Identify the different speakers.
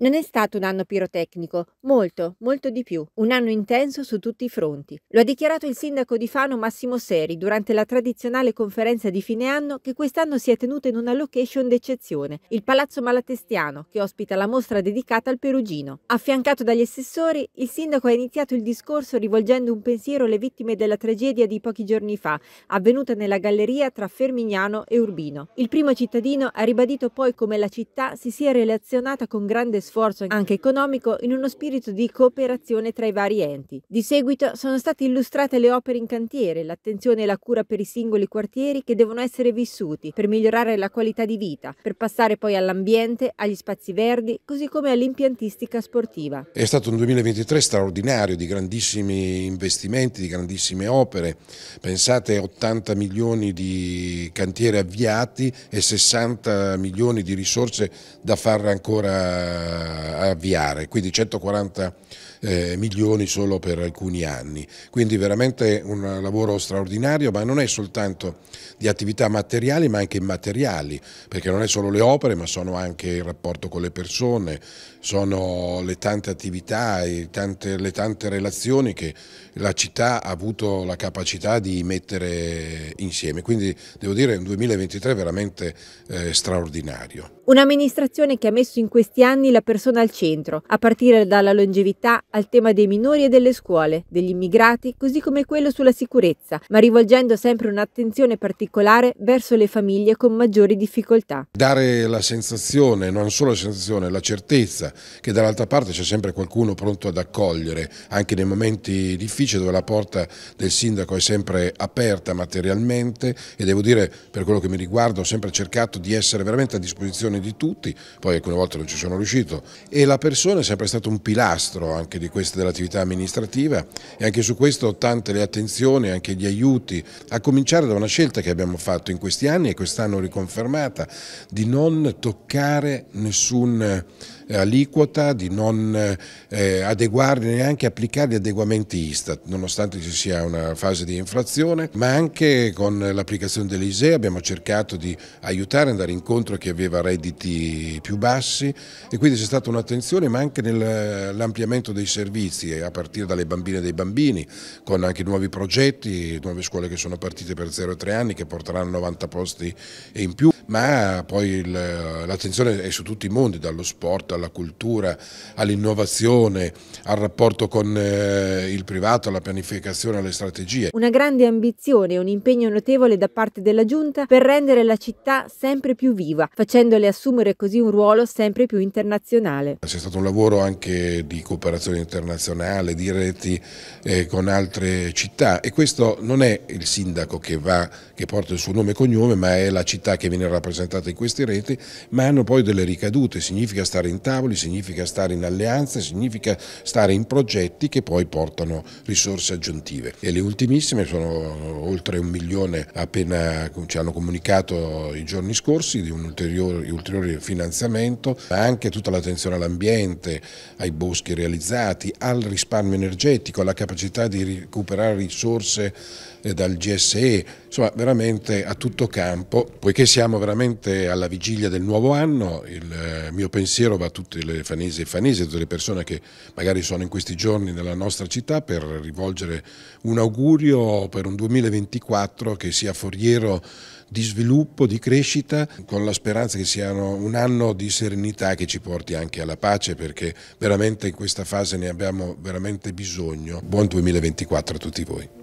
Speaker 1: Non è stato un anno pirotecnico, molto, molto di più, un anno intenso su tutti i fronti. Lo ha dichiarato il sindaco di Fano Massimo Seri durante la tradizionale conferenza di fine anno che quest'anno si è tenuta in una location d'eccezione, il Palazzo Malatestiano, che ospita la mostra dedicata al Perugino. Affiancato dagli assessori, il sindaco ha iniziato il discorso rivolgendo un pensiero alle vittime della tragedia di pochi giorni fa, avvenuta nella galleria tra Fermignano e Urbino. Il primo cittadino ha ribadito poi come la città si sia relazionata con grande sforzo anche economico in uno spirito di cooperazione tra i vari enti. Di seguito sono state illustrate le opere in cantiere, l'attenzione e la cura per i singoli quartieri che devono essere vissuti per migliorare la qualità di vita, per passare poi all'ambiente, agli spazi verdi, così come all'impiantistica sportiva.
Speaker 2: È stato un 2023 straordinario di grandissimi investimenti, di grandissime opere. Pensate 80 milioni di cantieri avviati e 60 milioni di risorse da far ancora eh, avviare, quindi 140 eh, milioni solo per alcuni anni. Quindi veramente un lavoro straordinario, ma non è soltanto di attività materiali ma anche immateriali, perché non è solo le opere ma sono anche il rapporto con le persone, sono le tante attività e tante, le tante relazioni che la città ha avuto la capacità di mettere insieme. Quindi devo dire un 2023 veramente eh, straordinario.
Speaker 1: Un'amministrazione che ha messo in questi anni la la persona al centro, a partire dalla longevità al tema dei minori e delle scuole, degli immigrati, così come quello sulla sicurezza, ma rivolgendo sempre un'attenzione particolare verso le famiglie con maggiori difficoltà.
Speaker 2: Dare la sensazione, non solo la sensazione, la certezza che dall'altra parte c'è sempre qualcuno pronto ad accogliere, anche nei momenti difficili dove la porta del sindaco è sempre aperta materialmente e devo dire per quello che mi riguarda ho sempre cercato di essere veramente a disposizione di tutti, poi alcune volte non ci sono riuscito, 100% certo. e la persona è sempre stato un pilastro anche di questa dell'attività amministrativa e anche su questo tante le attenzioni, anche gli aiuti, a cominciare da una scelta che abbiamo fatto in questi anni e quest'anno riconfermata di non toccare nessun eh, aliquota, di non eh, adeguarli neanche applicare gli adeguamenti Istat, nonostante ci sia una fase di inflazione, ma anche con l'applicazione dell'ISEE abbiamo cercato di aiutare, andare incontro a chi aveva redditi più bassi e quindi c'è stata un'attenzione ma anche nell'ampliamento dei servizi a partire dalle bambine e dei bambini con anche nuovi progetti, nuove scuole che sono partite per 0-3 anni che porteranno 90 posti in più ma poi l'attenzione è su tutti i mondi dallo sport alla cultura, all'innovazione, al rapporto con eh, il privato, alla pianificazione, alle strategie.
Speaker 1: Una grande ambizione e un impegno notevole da parte della Giunta per rendere la città sempre più viva facendole assumere così un ruolo sempre più internazionale nazionale. C'è
Speaker 2: stato un lavoro anche di cooperazione internazionale, di reti eh, con altre città e questo non è il sindaco che, va, che porta il suo nome e cognome ma è la città che viene rappresentata in queste reti ma hanno poi delle ricadute, significa stare in tavoli, significa stare in alleanze, significa stare in progetti che poi portano risorse aggiuntive e le ultimissime sono oltre un milione appena ci hanno comunicato i giorni scorsi di un ulteriore, ulteriore finanziamento ma anche tutta la all'attenzione all'ambiente, ai boschi realizzati, al risparmio energetico, alla capacità di recuperare risorse eh, dal GSE, insomma veramente a tutto campo, poiché siamo veramente alla vigilia del nuovo anno, il eh, mio pensiero va a tutte le fanese e fanese, a tutte le persone che magari sono in questi giorni nella nostra città per rivolgere un augurio per un 2024 che sia foriero di sviluppo, di crescita, con la speranza che siano un anno di serenità che ci porti anche alla pace perché veramente in questa fase ne abbiamo veramente bisogno. Buon 2024 a tutti voi.